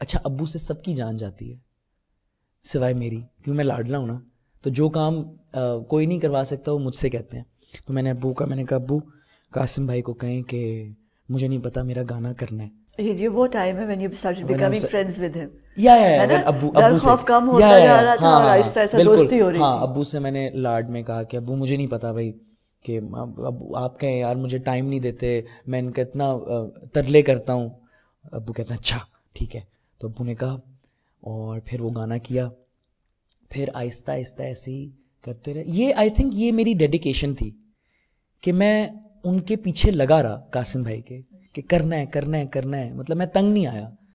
अच्छा अब्बू से सबकी जान जाती है सिवाय मेरी क्योंकि मैं लाडला हूँ ना तो जो काम आ, कोई नहीं करवा सकता वो मुझसे कहते हैं तो मैंने अब्बू का मैंने कहा अब्बू कासिम भाई को कहें कि मुझे नहीं पता मेरा गाना करना है ये से मैंने लाड में कहा कि अब्बू मुझे नहीं पता भाई कि अब आप कहें यार मुझे टाइम नहीं देते मैं इनका इतना तरले करता हूँ अबू कहते हैं अच्छा ठीक है तो अबू ने कहा और फिर वो गाना किया फिर आहिस्ता आहिस्ता ऐसे ही करते रहे ये आई थिंक ये मेरी डेडिकेशन थी कि मैं उनके पीछे लगा रहा कासिम भाई के कि करना है करना है करना है मतलब मैं तंग नहीं आया